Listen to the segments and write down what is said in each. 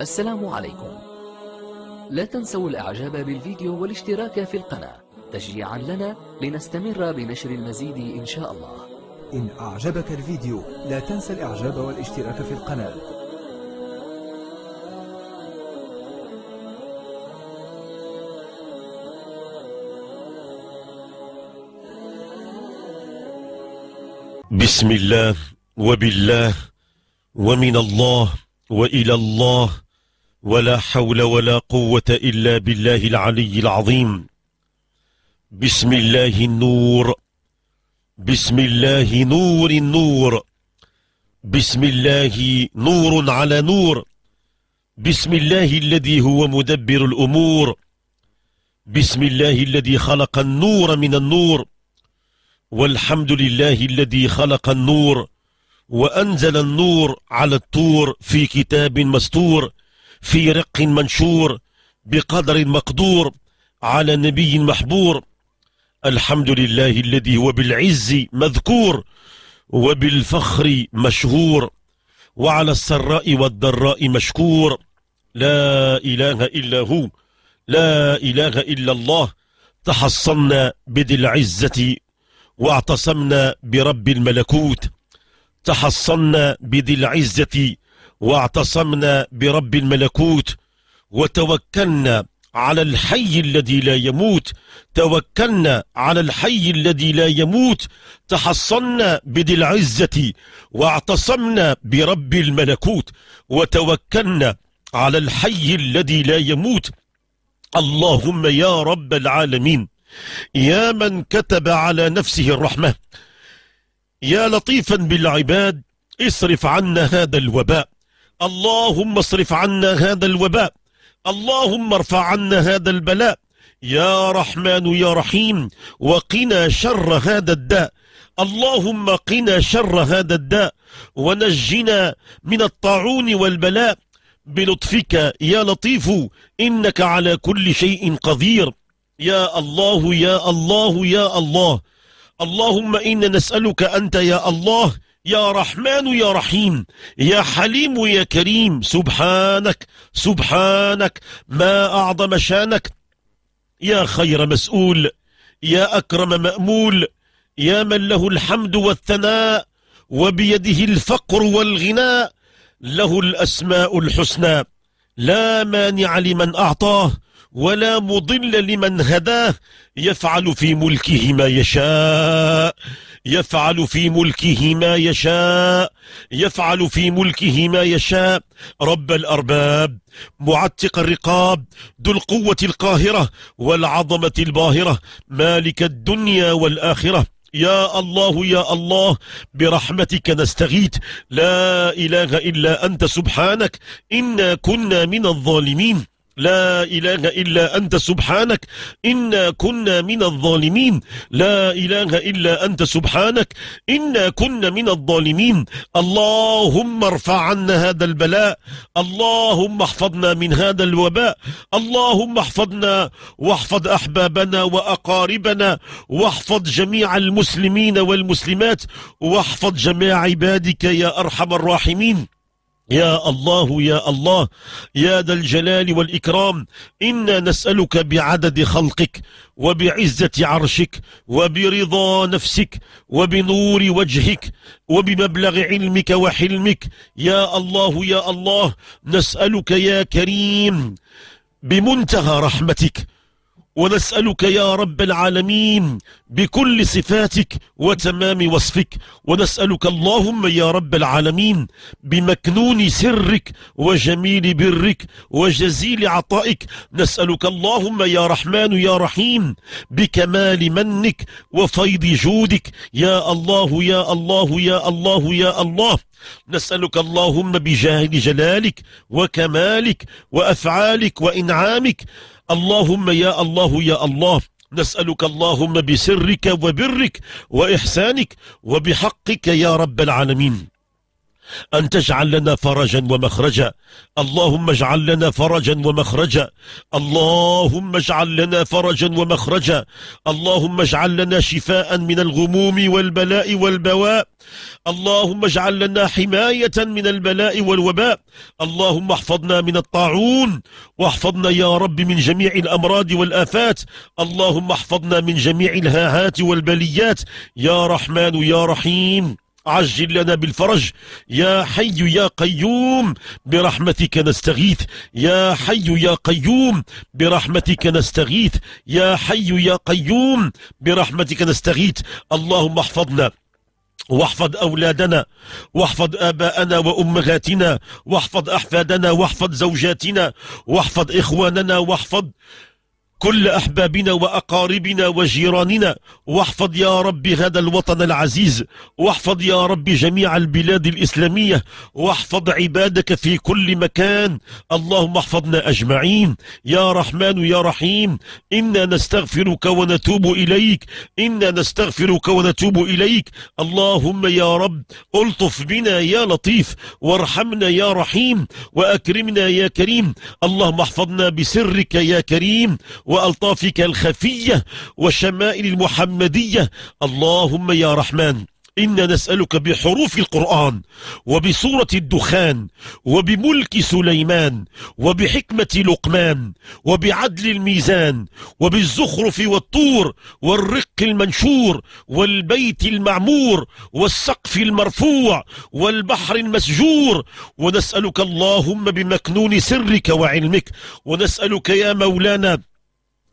السلام عليكم لا تنسوا الاعجاب بالفيديو والاشتراك في القناة تشجيعا لنا لنستمر بنشر المزيد ان شاء الله إن أعجبك الفيديو لا تنسى الإعجاب والاشتراك في القناة بسم الله وبالله ومن الله وإلى الله ولا حول ولا قوة إلا بالله العلي العظيم بسم الله النور بسم الله نور النور بسم الله نور على نور بسم الله الذي هو مدبر الأمور بسم الله الذي خلق النور من النور والحمد لله الذي خلق النور وأنزل النور على الطور في كتاب مستور في رق منشور بقدر مقدور على نبي محبور الحمد لله الذي هو بالعز مذكور وبالفخر مشهور وعلى السراء والضراء مشكور لا إله إلا هو لا إله إلا الله تحصنا بذي العزة واعتصمنا برب الملكوت تحصنا بذي العزة واعتصمنا برب الملكوت وتوكلنا على الحي الذي لا يموت توكلنا على الحي الذي لا يموت تحصنا بذي العزة واعتصمنا برب الملكوت وتوكلنا على الحي الذي لا يموت اللهم يا رب العالمين يا من كتب على نفسه الرحمة يا لطيفا بالعباد اصرف عنا هذا الوباء اللهم اصرف عنا هذا الوباء اللهم ارفع عنا هذا البلاء يا رحمن يا رحيم وقنا شر هذا الداء اللهم قنا شر هذا الداء ونجنا من الطاعون والبلاء بلطفك يا لطيف إنك على كل شيء قدير يا الله يا الله يا الله اللهم إنا نسألك أنت يا الله يا رحمن يا رحيم يا حليم يا كريم سبحانك سبحانك ما أعظم شانك يا خير مسؤول يا أكرم مأمول يا من له الحمد والثناء وبيده الفقر والغناء له الأسماء الحسنى لا مانع لمن أعطاه ولا مضل لمن هداه يفعل في ملكه ما يشاء يفعل في ملكه ما يشاء يفعل في ملكه ما يشاء رب الأرباب معتق الرقاب ذو القوة القاهرة والعظمة الباهرة مالك الدنيا والآخرة يا الله يا الله برحمتك نستغيث لا إله إلا أنت سبحانك إنا كنا من الظالمين لا إله إلا أنت سبحانك إنا كنا من الظالمين لا إله إلا أنت سبحانك إنا كنا من الظالمين اللهم ارفع عنا هذا البلاء اللهم احفظنا من هذا الوباء اللهم احفظنا واحفظ أحبابنا وأقاربنا واحفظ جميع المسلمين والمسلمات واحفظ جميع عبادك يا أرحم الراحمين يا الله يا الله يا ذا الجلال والإكرام إنا نسألك بعدد خلقك وبعزة عرشك وبرضا نفسك وبنور وجهك وبمبلغ علمك وحلمك يا الله يا الله نسألك يا كريم بمنتهى رحمتك ونسألك يا رب العالمين بكل صفاتك وتمام وصفك ونسألك اللهم يا رب العالمين بمكنون سرك وجميل برك وجزيل عطائك نسألك اللهم يا رحمن يا رحيم بكمال منك وفيض جودك يا الله يا الله يا الله يا الله, يا الله نسألك اللهم بجاه جلالك وكمالك وأفعالك وإنعامك اللهم يا الله يا الله نسألك اللهم بسرك وبرك وإحسانك وبحقك يا رب العالمين أن تجعل لنا فرجا ومخرجا اللهم اجعل لنا فرجا ومخرجا اللهم اجعل لنا فرجا ومخرجا اللهم اجعل لنا شفاء من الغموم والبلاء والبواء اللهم اجعل لنا حماية من البلاء والوباء اللهم احفظنا من الطاعون واحفظنا يا رب من جميع الأمراض والآفات اللهم احفظنا من جميع الهاهات والبليات يا رحمن يا رحيم عجل لنا بالفرج يا حي يا قيوم برحمتك نستغيث يا حي يا قيوم برحمتك نستغيث يا حي يا قيوم برحمتك نستغيث اللهم احفظنا واحفظ أولادنا واحفظ آباءنا وأمهاتنا واحفظ أحفادنا واحفظ زوجاتنا واحفظ إخواننا واحفظ كل أحبابنا وأقاربنا وجيراننا واحفظ يا رب هذا الوطن العزيز واحفظ يا رب جميع البلاد الإسلامية واحفظ عبادك في كل مكان اللهم احفظنا أجمعين يا رحمن يا رحيم إنا نستغفرك ونتوب إليك إنا نستغفرك ونتوب إليك اللهم يا رب ألطف بنا يا لطيف وارحمنا يا رحيم وأكرمنا يا كريم اللهم احفظنا بسرك يا كريم وألطافك الخفية وشمائل المحمدية اللهم يا رحمن إنا نسألك بحروف القرآن وبصورة الدخان وبملك سليمان وبحكمة لقمان وبعدل الميزان وبالزخرف والطور والرق المنشور والبيت المعمور والسقف المرفوع والبحر المسجور ونسألك اللهم بمكنون سرك وعلمك ونسألك يا مولانا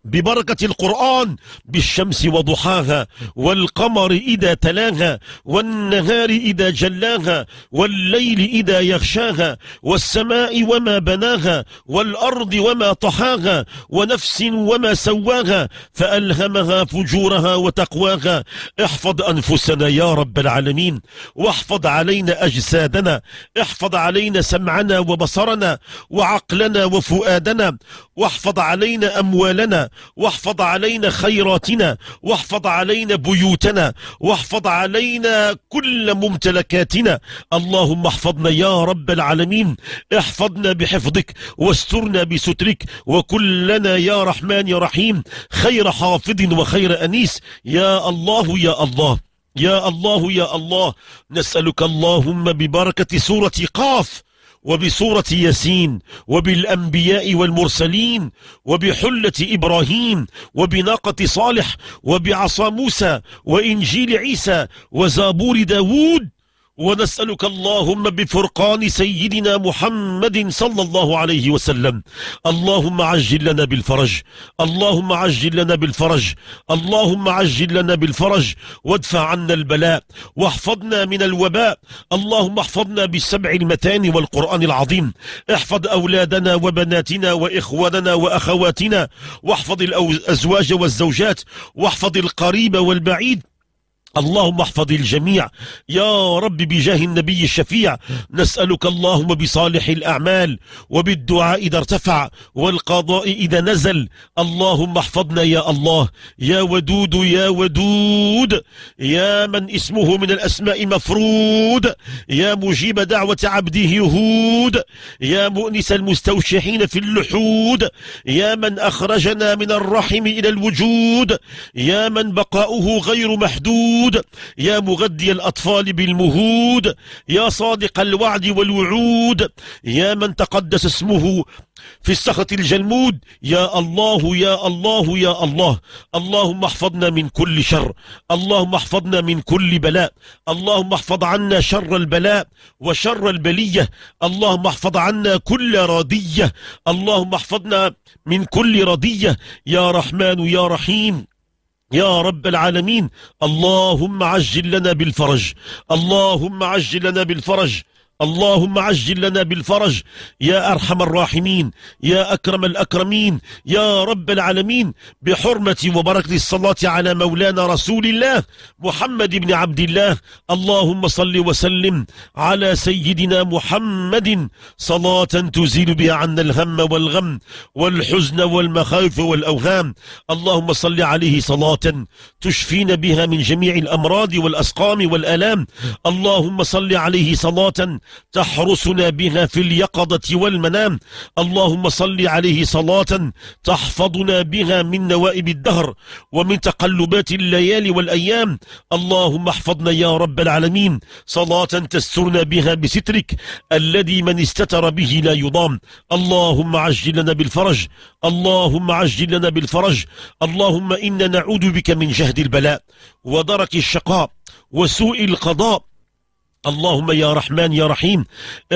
ببركة القرآن بالشمس وضحاها والقمر إذا تلاها والنهار إذا جلاها والليل إذا يغشاها والسماء وما بناها والأرض وما طحاها ونفس وما سواها فألهمها فجورها وتقواها احفظ أنفسنا يا رب العالمين واحفظ علينا أجسادنا احفظ علينا سمعنا وبصرنا وعقلنا وفؤادنا واحفظ علينا أموالنا واحفظ علينا خيراتنا واحفظ علينا بيوتنا واحفظ علينا كل ممتلكاتنا اللهم احفظنا يا رب العالمين احفظنا بحفظك واسترنا بسترك وكلنا يا رحمن يا رحيم خير حافظ وخير أنيس يا الله يا الله يا الله يا الله نسألك اللهم ببركة سورة قاف وبصورة ياسين وبالأنبياء والمرسلين وبحلة إبراهيم وبناقة صالح وبعصا موسى وإنجيل عيسى وزابور داود ونسألك اللهم بفرقان سيدنا محمد صلى الله عليه وسلم اللهم عجل لنا بالفرج اللهم عجل لنا بالفرج اللهم عجل لنا بالفرج وادفع عنا البلاء واحفظنا من الوباء اللهم احفظنا بالسبع المتان والقرآن العظيم احفظ أولادنا وبناتنا وإخواننا وأخواتنا واحفظ الأزواج والزوجات واحفظ القريب والبعيد اللهم احفظ الجميع يا رب بجاه النبي الشفيع نسألك اللهم بصالح الأعمال وبالدعاء إذا ارتفع والقضاء إذا نزل اللهم احفظنا يا الله يا ودود يا ودود يا من اسمه من الأسماء مفرود يا مجيب دعوة عبده هود يا مؤنس المستوشحين في اللحود يا من أخرجنا من الرحم إلى الوجود يا من بقاؤه غير محدود الوجود يا مغدي الأطفال بالمهود يا صادق الوعد والوعود يا من تقدس اسمه في السخط الجلمود يا الله يا الله يا الله اللهم احفظنا من كل شر اللهم احفظنا من كل بلاء اللهم احفظ عنا شر البلاء وشر البلية اللهم احفظ عنا كل ردية اللهم احفظنا من كل ردية يا رحمن يا رحيم يا رب العالمين اللهم عجل لنا بالفرج اللهم عجل لنا بالفرج اللهم عجل لنا بالفرج يا أرحم الراحمين يا أكرم الأكرمين يا رب العالمين بحرمة وبركة الصلاة على مولانا رسول الله محمد بن عبد الله اللهم صل وسلم على سيدنا محمد صلاة تزيل بها عنا الهم والغم والحزن والمخاوف والأوهام اللهم صل عليه صلاة تشفينا بها من جميع الأمراض والأسقام والألام اللهم صل عليه صلاة تحرسنا بها في اليقظة والمنام اللهم صل عليه صلاة تحفظنا بها من نوائب الدهر ومن تقلبات الليالي والأيام اللهم احفظنا يا رب العالمين صلاة تسترنا بها بسترك الذي من استتر به لا يضام اللهم عجل لنا بالفرج اللهم عجل لنا بالفرج اللهم إنا نعوذ بك من جهد البلاء ودرك الشقاء وسوء القضاء اللهم يا رحمن يا رحيم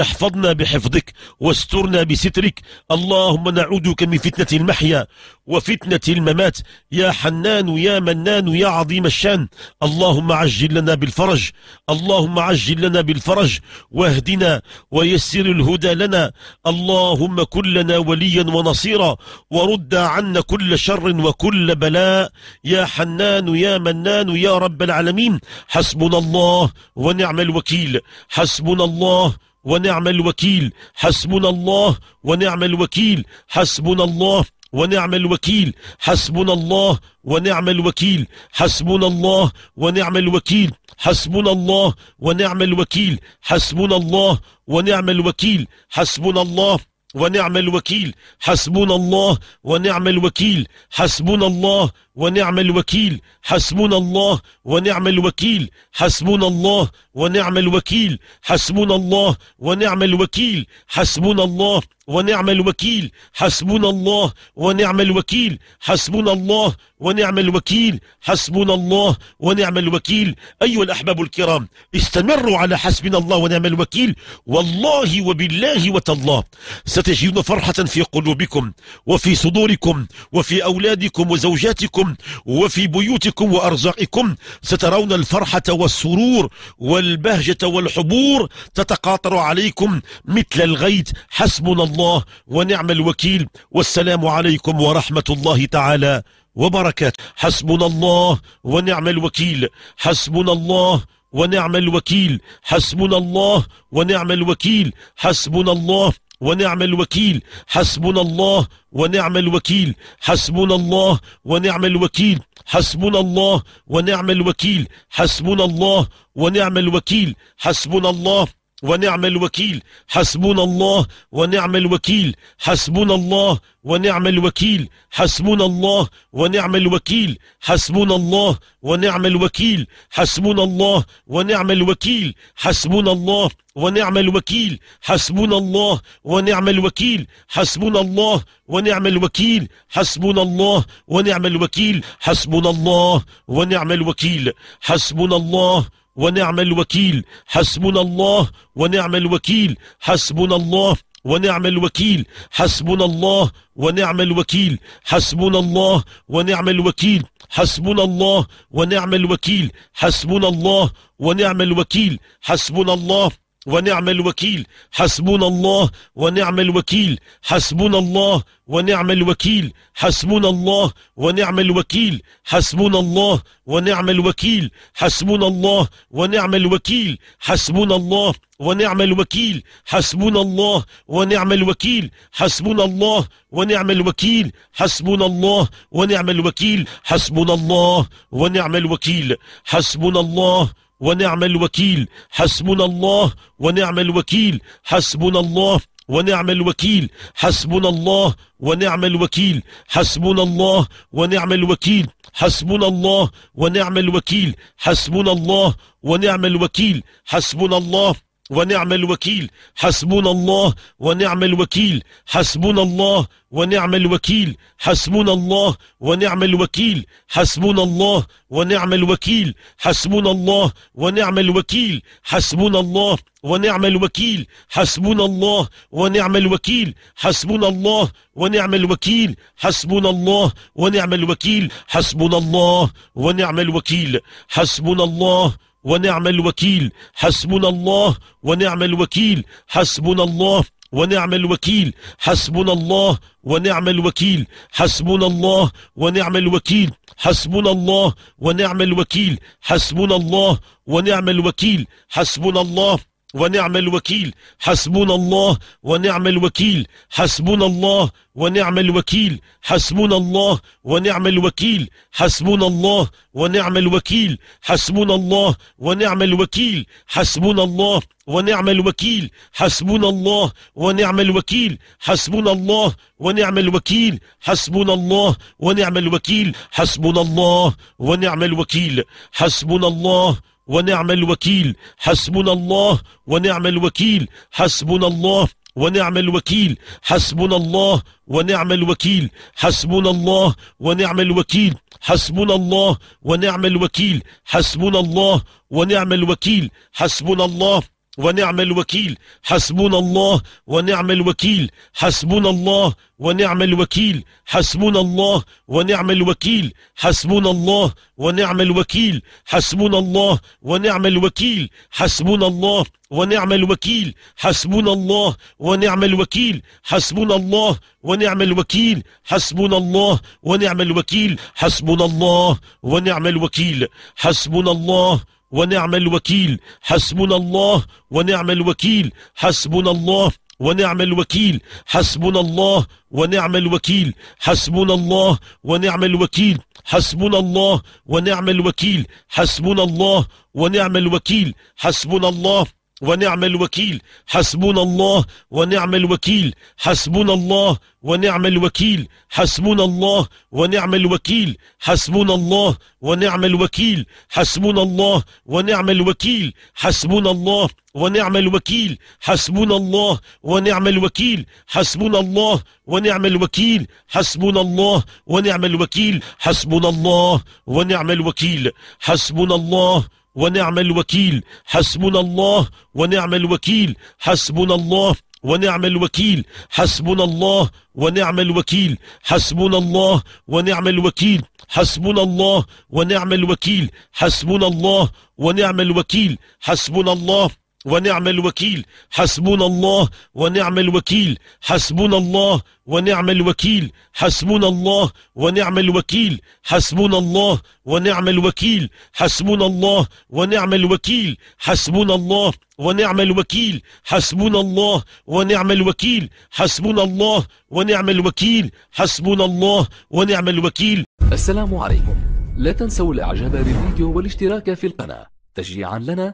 احفظنا بحفظك واسترنا بسترك اللهم نعوذك من فتنة المحيا وفتنة الممات يا حنان يا منان يا عظيم الشان اللهم عجل لنا بالفرج اللهم عجل لنا بالفرج واهدنا ويسر الهدى لنا اللهم كن لنا وليا ونصيرا ورد عنا كل شر وكل بلاء يا حنان يا منان يا رب العالمين حسبنا الله ونعم الوكيل الوكيل حسبنا الله ونعم الوكيل حسبنا الله ونعم الوكيل حسبنا الله ونعم الوكيل حسبنا الله ونعم الوكيل حسبنا الله ونعم الوكيل حسبنا الله ونعم الوكيل حسبنا الله ونعم الوكيل حسبنا الله ونعم الوكيل حسبنا الله ونعم الوكيل حسبنا الله ونعم الوكيل حسبنا الله ونعم الوكيل حسبنا الله ونعم الوكيل حسبنا الله ونعم الوكيل حسبنا الله ونعم الوكيل حسبنا الله ونعم الوكيل حسبنا الله ونعم الوكيل حسبنا الله ونعم الوكيل أيها الأحباب الكرام استمروا على حسبنا الله ونعم الوكيل والله وبالله وتالله ستجدون فرحة في قلوبكم وفي صدوركم وفي أولادكم وزوجاتكم أنفسكم وفي بيوتكم وأرزاقكم سترون الفرحة والسرور والبهجة والحبور تتقاطر عليكم مثل الغيث حسبنا الله ونعم الوكيل والسلام عليكم ورحمة الله تعالى وبركاته حسبنا الله ونعم الوكيل حسبنا الله ونعم الوكيل حسبنا الله ونعم الوكيل حسبنا الله ونعم الوكيل حسبنا الله ونعم الوكيل حسبنا الله ونعم الوكيل حسبنا الله ونعم الوكيل حسبنا الله ونعم الوكيل حسبنا الله ونعم الوكيل حسبنا الله ونعم الوكيل حسبنا الله ونعم الوكيل حسبنا الله ونعم الوكيل حسبنا الله ونعم الوكيل حسبنا الله ونعم الوكيل حسبنا الله ونعم الوكيل حسبنا الله ونعم الوكيل حسبنا الله ونعم الوكيل حسبنا الله ونعم الوكيل حسبنا الله ونعم الوكيل حسبنا الله ونعم الوكيل حسبنا الله ونعم الوكيل حسبنا الله ونعم الوكيل حسبنا الله ونعم الوكيل حسبنا الله ونعم الوكيل حسبنا الله ونعم الوكيل حسبنا الله ونعم الوكيل حسبنا الله ونعم الوكيل حسبنا الله ونعم الوكيل حسبنا الله ونعم الوكيل حسبنا الله ونعم الوكيل حسبنا الله ونعم الوكيل حسبنا الله ونعم الوكيل حسبنا الله ونعم الوكيل حسبنا الله ونعم الوكيل حسبنا الله ونعم الوكيل حسبنا الله ونعم الوكيل حسبنا الله ونعم الوكيل حسبنا الله ونعم الوكيل حسبنا الله ونعم الوكيل حسبنا الله ونعم الوكيل حسبنا الله ونعم الوكيل حسبنا الله ونعم الوكيل حسبنا الله ونعم الوكيل حسبنا الله ونعم الوكيل حسبنا الله ونعم الوكيل حسبنا الله ونعم الوكيل حسبنا الله ونعم الوكيل حسبنا الله ونعم الوكيل حسبنا الله ونعم الوكيل حسبنا الله ونعم الوكيل حسبنا الله ونعم الوكيل حسبنا الله ونعم الوكيل حسبنا الله ونعم الوكيل حسبنا الله ونعم الوكيل حسبنا الله ونعم الوكيل حسبنا الله ونعم الوكيل حسبنا الله ونعم الوكيل حسبنا الله ونعم الوكيل حسبنا الله ونعم الوكيل حسبنا الله ونعم الوكيل حسبنا الله ونعم الوكيل حسبنا الله ونعم الوكيل حسبنا الله ونعم الوكيل حسبنا الله ونعم الوكيل حسبنا الله ونعم الوكيل حسبنا الله ونعم الوكيل حسبنا الله ونعم الوكيل حسبنا الله ونعم الوكيل حسبنا الله ونعم الوكيل حسبنا الله ونعم الوكيل حسبنا الله ونعم الوكيل حسبنا الله ونعم الوكيل حسبنا الله ونعم الوكيل حسبنا الله ونعم الوكيل حسبنا الله ونعم الوكيل حسبنا الله ونعم الوكيل حسبنا الله ونعم الوكيل حسبنا الله ونعم الوكيل حسبنا الله ونعم الوكيل حسبنا الله ونعم الوكيل حسبنا الله ونعم الوكيل حسبنا الله ونعم الوكيل حسبنا الله ونعم الوكيل حسبنا الله ونعم الوكيل حسبنا الله ونعم الوكيل حسبنا الله ونعم الوكيل حسبنا الله ونعم الوكيل حسبنا الله ونعم الوكيل حسبنا الله ونعم الوكيل حسبنا الله ونعم الوكيل حسبنا الله ونعم الوكيل حسبنا الله ونعم الوكيل حسبنا الله ونعم الوكيل حسبنا الله ونعم الوكيل حسبنا الله ونعم الوكيل حسبنا الله ونعم الوكيل حسبنا الله ونعم الوكيل حسبنا الله ونعم الوكيل حسبنا الله ونعم الوكيل حسبنا الله ونعم الوكيل حسبنا الله ونعم الوكيل حسبنا الله ونعم الوكيل حسبنا الله ونعم الوكيل حسبنا الله ونعم الوكيل حسبنا الله ونعم الوكيل حسبنا الله ونعم الوكيل حسبنا الله ونعم الوكيل حسبنا الله ونعم الوكيل حسبنا الله ونعم الوكيل حسبنا الله ونعم الوكيل حسبنا الله ونعم الوكيل حسبنا الله ونعم الوكيل حسبنا الله ونعم الوكيل حسبنا الله ونعم الوكيل حسبنا الله ونعم الوكيل حسبنا الله ونعم الوكيل حسبنا الله ونعم الوكيل حسبنا الله ونعم الوكيل حسبنا الله ونعم الوكيل حسبنا الله ونعم الوكيل حسبنا الله ونعم الوكيل حسبنا الله ونعم الوكيل حسبنا الله ونعم الوكيل حسبنا الله ونعم الوكيل حسبنا الله ونعم الوكيل حسبنا الله ونعم الوكيل السلام عليكم لا تنسوا الاعجاب بالفيديو والاشتراك في القناة تشجيعا لنا